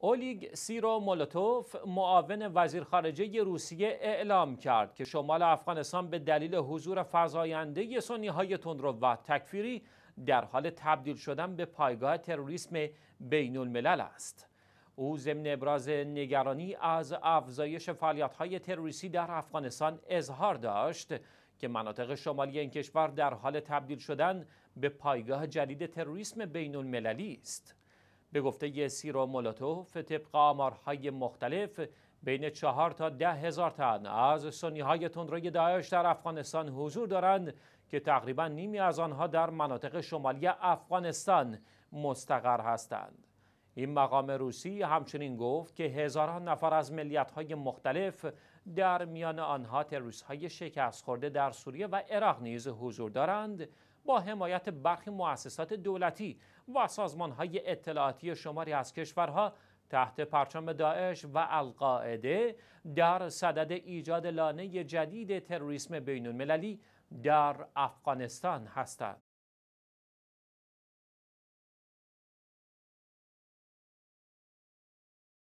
اولیگ سیرو مولوتوف معاون وزیر خارجه روسیه اعلام کرد که شمال افغانستان به دلیل حضور فزاینده سنی های تندرو و تکفیری در حال تبدیل شدن به پایگاه تروریسم بین الملل است. او ضمن ابراز نگرانی از افزایش فعالیت های تروریستی در افغانستان اظهار داشت که مناطق شمالی این کشور در حال تبدیل شدن به پایگاه جدید تروریسم بین المللی است. به گفته سیرو مولوتوف طبق آمارهای مختلف بین چهار تا ده هزار تن از سنی های تندروی داعش در افغانستان حضور دارند که تقریبا نیمی از آنها در مناطق شمالی افغانستان مستقر هستند. این مقام روسی همچنین گفت که هزاران نفر از های مختلف در میان آنها های شکست خورده در سوریه و عراق نیز حضور دارند با حمایت برخی مؤسسات دولتی و سازمانهای اطلاعاتی شماری از کشورها تحت پرچم داعش و القاعده در صدد ایجاد لانه جدید تروریسم بین المللی در افغانستان هستند.